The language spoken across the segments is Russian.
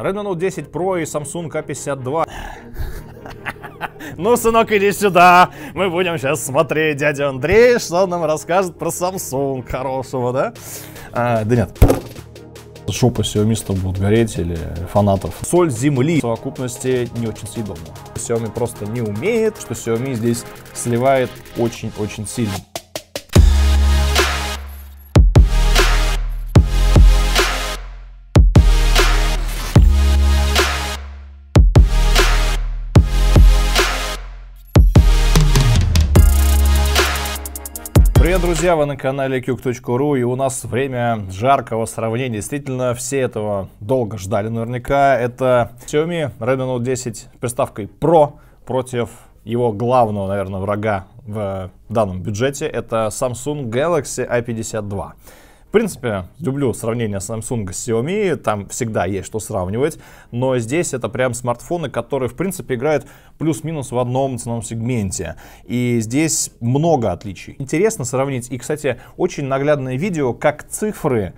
Redmi Note 10 Pro и Samsung A52. Ну, сынок, иди сюда. Мы будем сейчас смотреть дядя Андрей, что он нам расскажет про Samsung хорошего, да? А, да нет. Шопы Xiaomi будут гореть или фанатов. Соль земли в совокупности не очень съедобна. Xiaomi просто не умеет, что Xiaomi здесь сливает очень-очень сильно. Привет, друзья! Вы на канале Кюк.ру и у нас время жаркого сравнения. Действительно, все этого долго ждали наверняка. Это Xiaomi Redmi Note 10 с приставкой Pro против его главного, наверное, врага в данном бюджете. Это Samsung Galaxy A52. В принципе, люблю сравнение Samsung с Xiaomi, там всегда есть что сравнивать, но здесь это прям смартфоны, которые, в принципе, играют плюс-минус в одном ценовом сегменте. И здесь много отличий. Интересно сравнить, и, кстати, очень наглядное видео, как цифры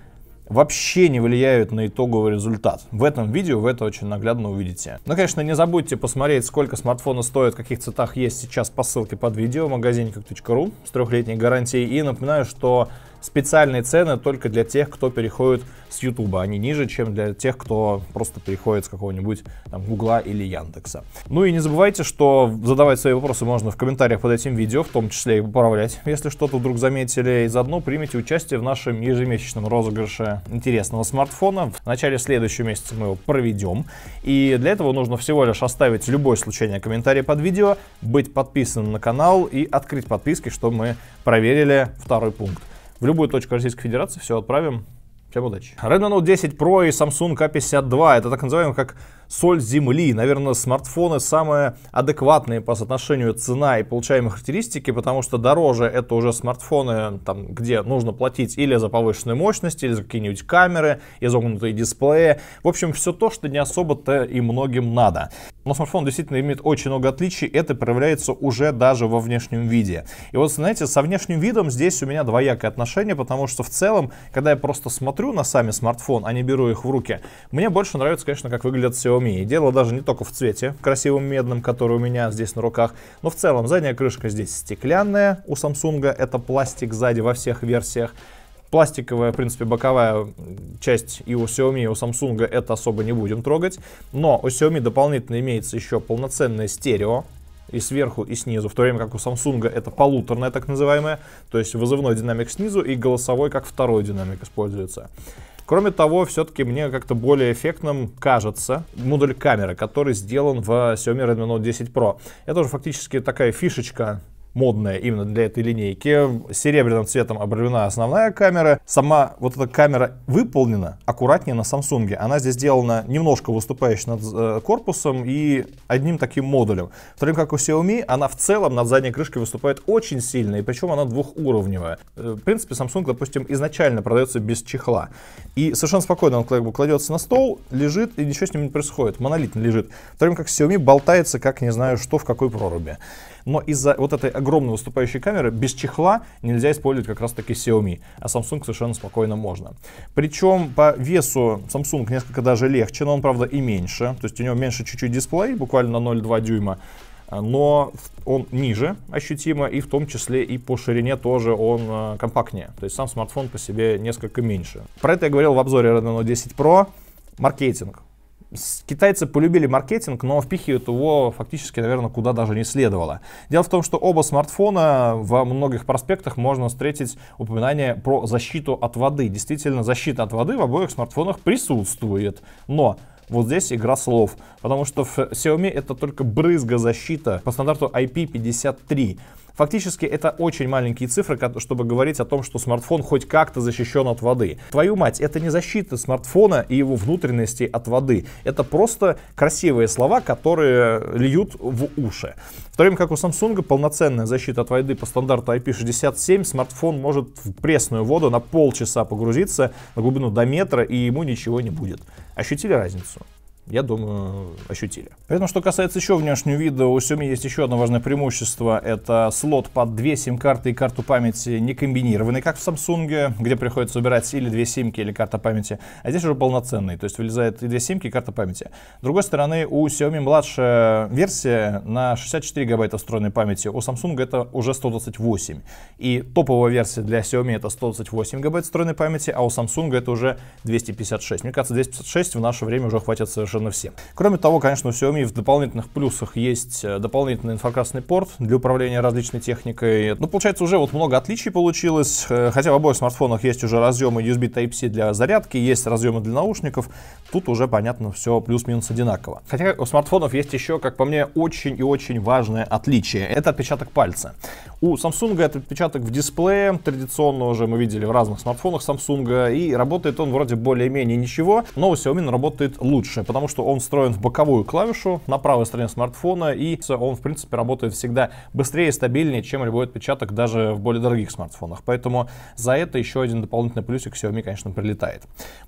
вообще не влияют на итоговый результат. В этом видео вы это очень наглядно увидите. Ну, конечно, не забудьте посмотреть, сколько смартфоны стоят, в каких цветах есть сейчас по ссылке под видео в магазине как.ру с трехлетней гарантией. И напоминаю, что специальные цены только для тех, кто переходит с YouTube. Они ниже, чем для тех, кто просто переходит с какого-нибудь там Гугла или Яндекса. Ну и не забывайте, что задавать свои вопросы можно в комментариях под этим видео, в том числе и поправлять. Если что-то вдруг заметили, и заодно примите участие в нашем ежемесячном розыгрыше интересного смартфона. В начале следующего месяца мы его проведем. И для этого нужно всего лишь оставить любой случайный комментарий под видео, быть подписанным на канал и открыть подписки, что мы проверили второй пункт в любую точку Российской Федерации, все отправим. Всем удачи. Redmi Note 10 Pro и Samsung K52. Это так называемый как соль земли. Наверное, смартфоны самые адекватные по соотношению цена и получаемые характеристики, потому что дороже это уже смартфоны, там, где нужно платить или за повышенную мощность, или за какие-нибудь камеры, изогнутые дисплеи. В общем, все то, что не особо-то и многим надо. Но смартфон действительно имеет очень много отличий, это проявляется уже даже во внешнем виде. И вот, знаете, со внешним видом здесь у меня двоякое отношение, потому что в целом, когда я просто смотрю на сами смартфон, а не беру их в руки, мне больше нравится, конечно, как выглядят все умений. Дело даже не только в цвете, в красивом медном, который у меня здесь на руках, но в целом задняя крышка здесь стеклянная, у Samsung это пластик сзади во всех версиях. Пластиковая, в принципе, боковая часть и у Xiaomi, и у Samsung это особо не будем трогать. Но у Xiaomi дополнительно имеется еще полноценное стерео, и сверху, и снизу, в то время как у Samsung это полуторная так называемая, то есть вызывной динамик снизу и голосовой как второй динамик используется. Кроме того, все-таки мне как-то более эффектным кажется модуль камеры, который сделан в Xiaomi Redmi Note 10 Pro. Это уже фактически такая фишечка модная именно для этой линейки. Серебряным цветом обрамлена основная камера. Сама вот эта камера выполнена аккуратнее на Samsung. Она здесь сделана немножко выступающей над э, корпусом и одним таким модулем. В то время как у Xiaomi она в целом над задней крышкой выступает очень сильно, и причем она двухуровневая. Э, в принципе, Samsung, допустим, изначально продается без чехла. И совершенно спокойно он как бы кладется на стол, лежит, и ничего с ним не происходит. Монолитно лежит. В то время как Xiaomi болтается, как не знаю что, в какой проруби. Но из-за вот этой огромной огромной выступающей камеры без чехла нельзя использовать как раз таки Xiaomi, а Samsung совершенно спокойно можно. Причем по весу Samsung несколько даже легче, но он, правда, и меньше. То есть у него меньше чуть-чуть дисплей, буквально на 0,2 дюйма, но он ниже ощутимо, и в том числе и по ширине тоже он э, компактнее. То есть сам смартфон по себе несколько меньше. Про это я говорил в обзоре Redmi Note 10 Pro. Маркетинг. Китайцы полюбили маркетинг, но впихивают его фактически, наверное, куда даже не следовало. Дело в том, что оба смартфона во многих проспектах можно встретить упоминание про защиту от воды. Действительно, защита от воды в обоих смартфонах присутствует, но вот здесь игра слов, потому что в Xiaomi это только брызга защита по стандарту IP53. Фактически это очень маленькие цифры, чтобы говорить о том, что смартфон хоть как-то защищен от воды. Твою мать, это не защита смартфона и его внутренности от воды. Это просто красивые слова, которые льют в уши. В то время как у Samsung полноценная защита от воды по стандарту IP67, смартфон может в пресную воду на полчаса погрузиться на глубину до метра, и ему ничего не будет. Ощутили разницу? я думаю, ощутили. Поэтому, что касается еще внешнего вида, у Xiaomi есть еще одно важное преимущество. Это слот под две сим-карты и карту памяти не комбинированный, как в Samsung, где приходится убирать или две симки, или карта памяти. А здесь уже полноценный, то есть вылезает и две симки, и карта памяти. С другой стороны, у Xiaomi младшая версия на 64 гигабайта встроенной памяти, у Samsung это уже 128. И топовая версия для Xiaomi это 128 гигабайт встроенной памяти, а у Samsung это уже 256. Мне кажется, 256 в наше время уже хватит совершенно совершенно все. Кроме того, конечно, у Xiaomi в дополнительных плюсах есть э, дополнительный инфракрасный порт для управления различной техникой. Ну, получается, уже вот много отличий получилось, э, хотя в обоих смартфонах есть уже разъемы USB Type-C для зарядки, есть разъемы для наушников, тут уже, понятно, все плюс-минус одинаково. Хотя у смартфонов есть еще, как по мне, очень и очень важное отличие. Это отпечаток пальца. У Samsung это отпечаток в дисплее, традиционно уже мы видели в разных смартфонах Samsung, и работает он вроде более-менее ничего, но у Xiaomi работает лучше, потому что он встроен в боковую клавишу на правой стороне смартфона, и он, в принципе, работает всегда быстрее и стабильнее, чем любой отпечаток даже в более дорогих смартфонах. Поэтому за это еще один дополнительный плюсик Xiaomi, конечно, прилетает.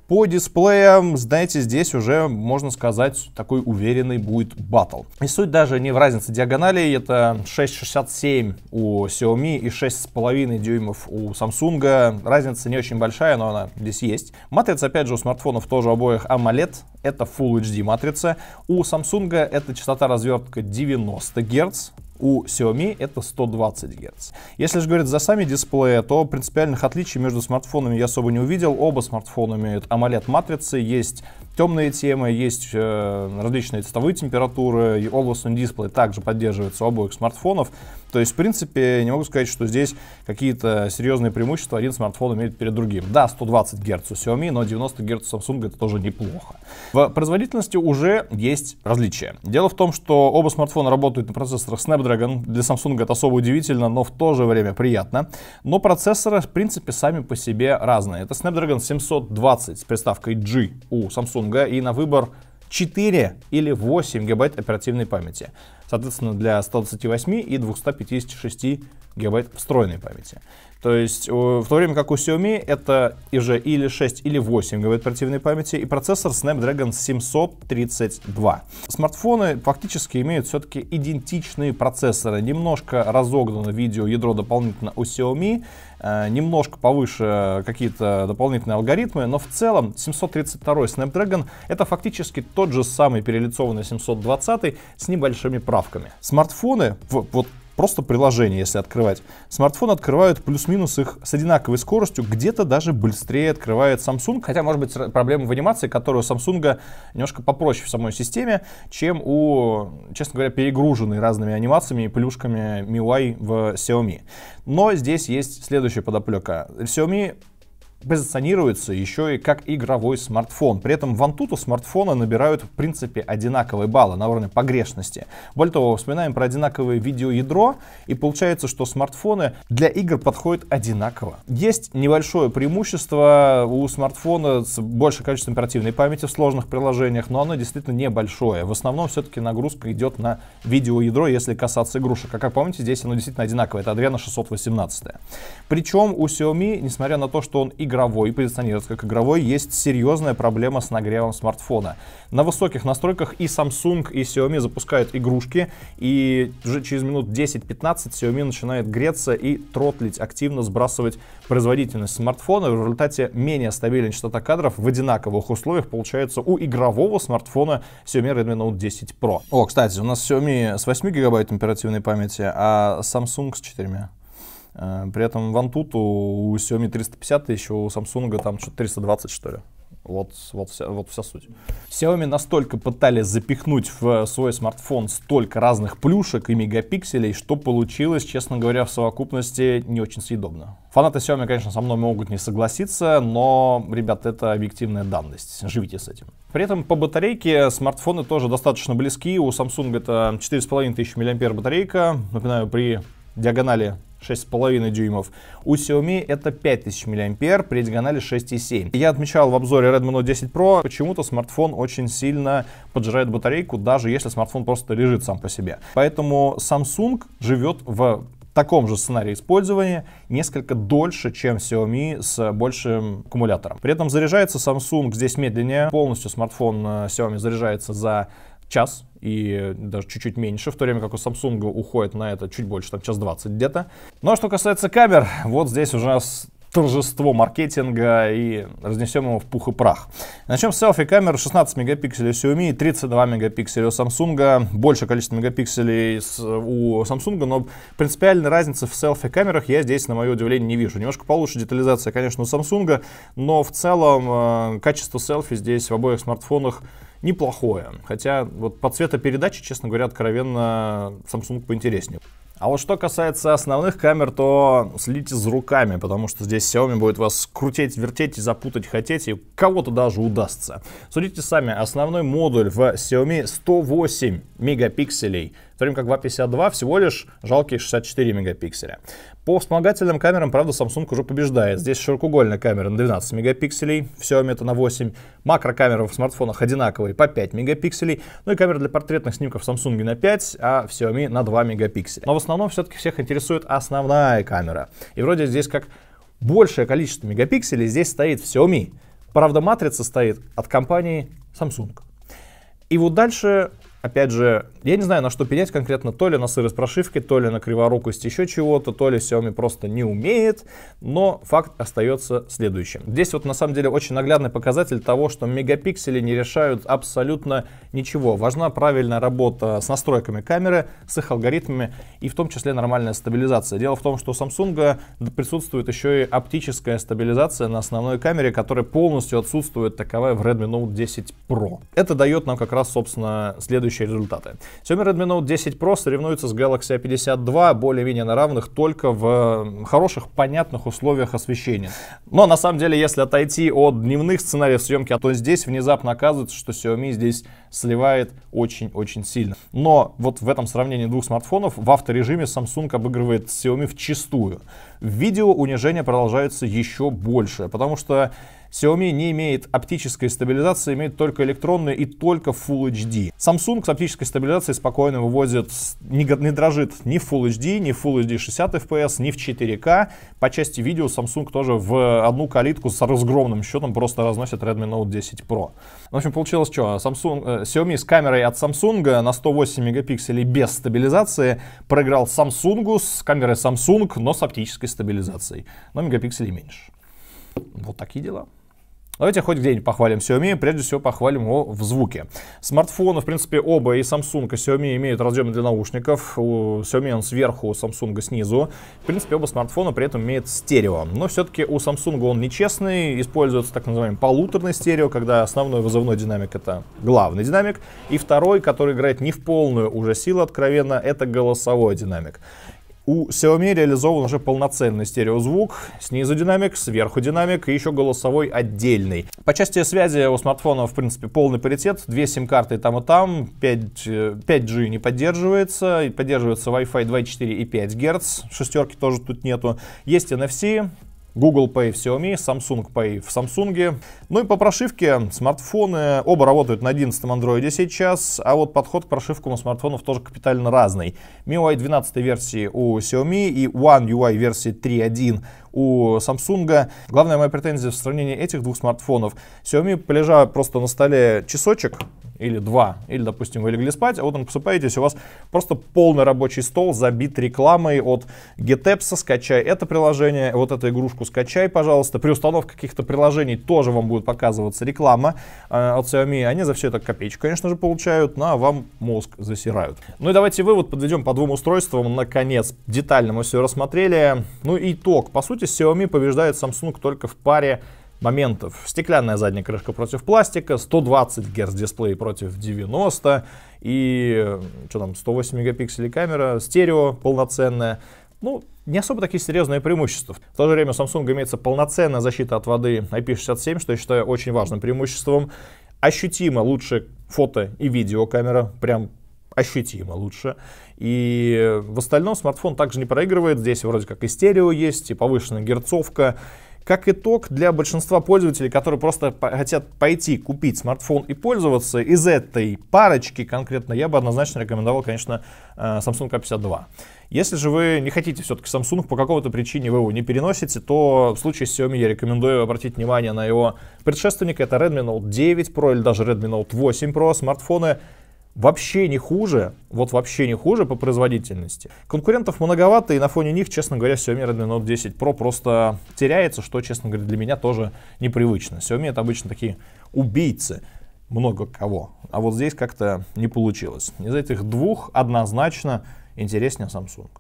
По дисплеям, знаете, здесь уже, можно сказать, такой уверенный будет батл. И суть даже не в разнице диагоналей, это 6.67 у у Xiaomi и 6,5 дюймов у Samsung. Разница не очень большая, но она здесь есть. Матрица, опять же, у смартфонов тоже обоих AMOLED. Это Full HD матрица. У Samsung это частота развертка 90 Гц. У Xiaomi это 120 Гц. Если же говорить за сами дисплеи, то принципиальных отличий между смартфонами я особо не увидел. Оба смартфона имеют AMOLED матрицы есть темные темы, есть э, различные цветовые температуры, и Always On Display также поддерживается у обоих смартфонов. То есть, в принципе, не могу сказать, что здесь какие-то серьезные преимущества один смартфон имеет перед другим. Да, 120 Гц у Xiaomi, но 90 Гц у Samsung это тоже неплохо. В производительности уже есть различия. Дело в том, что оба смартфона работают на процессорах Snapdragon. Для Samsung это особо удивительно, но в то же время приятно. Но процессоры, в принципе, сами по себе разные. Это Snapdragon 720 с приставкой G у Samsung Samsung и на выбор 4 или 8 гигабайт оперативной памяти соответственно, для 128 и 256 гигабайт встроенной памяти. То есть э, в то время как у Xiaomi это уже или 6, или 8 гигабайт оперативной памяти и процессор Snapdragon 732. Смартфоны фактически имеют все-таки идентичные процессоры. Немножко разогнано видео ядро дополнительно у Xiaomi, э, немножко повыше какие-то дополнительные алгоритмы, но в целом 732 Snapdragon это фактически тот же самый перелицованный 720 с небольшими правками вставками. Смартфоны, вот просто приложение, если открывать. Смартфон открывают плюс-минус их с одинаковой скоростью, где-то даже быстрее открывает Samsung, хотя, может быть, проблема в анимации, которая у Samsung немножко попроще в самой системе, чем у, честно говоря, перегруженной разными анимациями и плюшками MIUI в Xiaomi. Но здесь есть следующая подоплека. Xiaomi позиционируется еще и как игровой смартфон. При этом в Antutu смартфоны набирают в принципе одинаковые баллы на уровне погрешности. Более того, вспоминаем про одинаковое видеоядро, и получается, что смартфоны для игр подходят одинаково. Есть небольшое преимущество у смартфона с большим количеством оперативной памяти в сложных приложениях, но оно действительно небольшое. В основном все-таки нагрузка идет на видеоядро, если касаться игрушек. А как помните, здесь оно действительно одинаковое, это Adreno 618. Причем у Xiaomi, несмотря на то, что он игр игровой, позиционирует как игровой, есть серьезная проблема с нагревом смартфона. На высоких настройках и Samsung, и Xiaomi запускают игрушки, и уже через минут 10-15 Xiaomi начинает греться и тротлить, активно сбрасывать производительность смартфона. В результате менее стабильная частота кадров в одинаковых условиях получается у игрового смартфона Xiaomi Redmi Note 10 Pro. О, кстати, у нас Xiaomi с 8 гигабайт оперативной памяти, а Samsung с 4. Э, при этом в вантуту у Xiaomi 350 еще у Samsung там что-то 320 что ли. Вот, вот, вся, вот вся суть. Xiaomi настолько пытались запихнуть в свой смартфон столько разных плюшек и мегапикселей, что получилось, честно говоря, в совокупности не очень съедобно. Фанаты Xiaomi, конечно, со мной могут не согласиться, но, ребят, это объективная данность. Живите с этим. При этом по батарейке смартфоны тоже достаточно близки. У Samsung это 4500 мАh батарейка. Напоминаю, при диагонали 6,5 дюймов. У Xiaomi это 5000 мА при диагонали 6,7. Я отмечал в обзоре Redmi Note 10 Pro, почему-то смартфон очень сильно поджирает батарейку, даже если смартфон просто лежит сам по себе. Поэтому Samsung живет в таком же сценарии использования несколько дольше, чем Xiaomi с большим аккумулятором. При этом заряжается Samsung здесь медленнее. Полностью смартфон э, Xiaomi заряжается за час и даже чуть-чуть меньше, в то время как у Samsung уходит на это чуть больше, там час 20 где-то. Но ну, а что касается камер, вот здесь уже торжество маркетинга и разнесем его в пух и прах. Начнем с селфи-камер 16 мегапикселей Xiaomi, 32 мегапикселя у Samsung, больше количество мегапикселей у Samsung, но принципиальной разницы в селфи-камерах я здесь, на мое удивление, не вижу. Немножко получше детализация, конечно, у Samsung, но в целом э, качество селфи здесь в обоих смартфонах неплохое. Хотя вот по цветопередаче, честно говоря, откровенно Samsung поинтереснее. А вот что касается основных камер, то следите за руками, потому что здесь Xiaomi будет вас крутить, вертеть и запутать хотеть, и кого-то даже удастся. Судите сами, основной модуль в Xiaomi 108 мегапикселей – то время как 252 всего лишь жалкие 64 мегапикселя. По вспомогательным камерам, правда, Samsung уже побеждает. Здесь широкоугольная камера на 12 мегапикселей, Xiaomi это на 8, макрокамера в смартфонах одинаковые по 5 мегапикселей, ну и камера для портретных снимков Samsung на 5, а в Xiaomi на 2 мегапикселя. Но в основном все-таки всех интересует основная камера. И вроде здесь как большее количество мегапикселей здесь стоит в Xiaomi. Правда, матрица стоит от компании Samsung. И вот дальше, опять же, я не знаю, на что пенять конкретно, то ли на сырость прошивки, то ли на криворукость еще чего-то, то ли Xiaomi просто не умеет, но факт остается следующим. Здесь вот на самом деле очень наглядный показатель того, что мегапиксели не решают абсолютно ничего. Важна правильная работа с настройками камеры, с их алгоритмами и в том числе нормальная стабилизация. Дело в том, что у Samsung присутствует еще и оптическая стабилизация на основной камере, которая полностью отсутствует таковая в Redmi Note 10 Pro. Это дает нам как раз, собственно, следующие результаты. Xiaomi Redmi Note 10 Pro соревнуется с Galaxy A52 более-менее на равных только в хороших, понятных условиях освещения. Но на самом деле, если отойти от дневных сценариев съемки, то здесь внезапно оказывается, что Xiaomi здесь сливает очень-очень сильно. Но вот в этом сравнении двух смартфонов в авторежиме Samsung обыгрывает Xiaomi в чистую. В видео унижение продолжается еще больше, потому что Xiaomi не имеет оптической стабилизации, имеет только электронную и только Full HD. Samsung с оптической стабилизацией спокойно выводит, не, не дрожит ни в Full HD, ни в Full HD 60 FPS, ни в 4K. По части видео Samsung тоже в одну калитку с разгромным счетом просто разносит Redmi Note 10 Pro. В общем, получилось что? Samsung, э, Xiaomi с камерой от Samsung на 108 мегапикселей без стабилизации проиграл Samsung с камерой Samsung, но с оптической стабилизацией. Но мегапикселей меньше. Вот такие дела. Давайте хоть где-нибудь похвалим Xiaomi, прежде всего похвалим его в звуке. Смартфоны, в принципе, оба и Samsung, и Xiaomi имеют разъемы для наушников. У Xiaomi он сверху, у Samsung снизу. В принципе, оба смартфона при этом имеют стерео. Но все-таки у Samsung он нечестный, используется так называемый полуторный стерео, когда основной вызовной динамик это главный динамик, и второй, который играет не в полную уже силу откровенно, это голосовой динамик. У Xiaomi реализован уже полноценный стереозвук, снизу динамик, сверху динамик и еще голосовой отдельный. По части связи у смартфона, в принципе, полный паритет. Две сим-карты там и там, 5, 5G э, не поддерживается, и поддерживается Wi-Fi 2.4 и 5 Гц, шестерки тоже тут нету. Есть NFC, Google Pay в Xiaomi, Samsung Pay в Samsung. Ну и по прошивке смартфоны оба работают на 11 Android сейчас, а вот подход к прошивкам у смартфонов тоже капитально разный. MIUI 12 версии у Xiaomi и One UI версии 3.1 у Samsung. Главная моя претензия в сравнении этих двух смартфонов. Xiaomi, полежа просто на столе часочек, или два, или, допустим, вы легли спать, а вот он просыпаетесь, у вас просто полный рабочий стол забит рекламой от GetApps, скачай это приложение, вот эту игрушку скачай, пожалуйста. При установке каких-то приложений тоже вам будет показываться реклама э, от Xiaomi. Они за все это копеечку, конечно же, получают, но ну, а вам мозг засирают. Ну и давайте вывод подведем по двум устройствам. Наконец, детально мы все рассмотрели. Ну и итог. По сути, сути, Xiaomi побеждает Samsung только в паре моментов. Стеклянная задняя крышка против пластика, 120 Гц дисплей против 90 и что там, 108 мегапикселей камера, стерео полноценная. Ну, не особо такие серьезные преимущества. В то же время у Samsung имеется полноценная защита от воды IP67, что я считаю очень важным преимуществом. Ощутимо лучше фото и видеокамера, прям ощутимо лучше. И в остальном смартфон также не проигрывает. Здесь вроде как и стерео есть, и повышенная герцовка. Как итог, для большинства пользователей, которые просто хотят пойти купить смартфон и пользоваться, из этой парочки конкретно я бы однозначно рекомендовал, конечно, э, Samsung A52. Если же вы не хотите все-таки Samsung, по какой-то причине вы его не переносите, то в случае с Xiaomi я рекомендую обратить внимание на его предшественника. Это Redmi Note 9 Pro или даже Redmi Note 8 Pro. Смартфоны вообще не хуже, вот вообще не хуже по производительности. Конкурентов многовато, и на фоне них, честно говоря, Xiaomi Redmi Note 10 Pro просто теряется, что, честно говоря, для меня тоже непривычно. Xiaomi это обычно такие убийцы, много кого. А вот здесь как-то не получилось. Из этих двух однозначно интереснее Samsung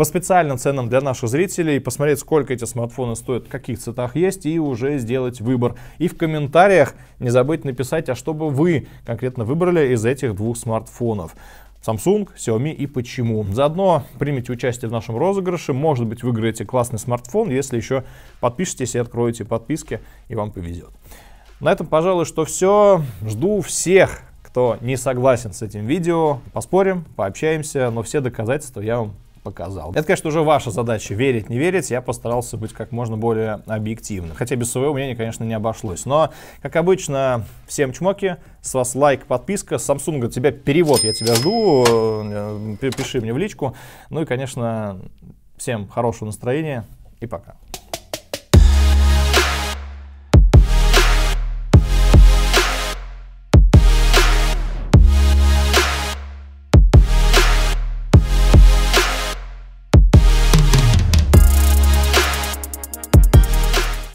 по специальным ценам для наших зрителей, посмотреть, сколько эти смартфоны стоят, в каких цветах есть, и уже сделать выбор. И в комментариях не забыть написать, а что бы вы конкретно выбрали из этих двух смартфонов. Samsung, Xiaomi и почему. Заодно примите участие в нашем розыгрыше, может быть выиграете классный смартфон, если еще подпишетесь и откроете подписки, и вам повезет. На этом, пожалуй, что все. Жду всех, кто не согласен с этим видео. Поспорим, пообщаемся, но все доказательства я вам показал. Это, конечно, уже ваша задача, верить, не верить. Я постарался быть как можно более объективным. Хотя без своего мнения, конечно, не обошлось. Но, как обычно, всем чмоки. С вас лайк, подписка. С Samsung от тебя перевод, я тебя жду. Э, пиши мне в личку. Ну и, конечно, всем хорошего настроения и пока.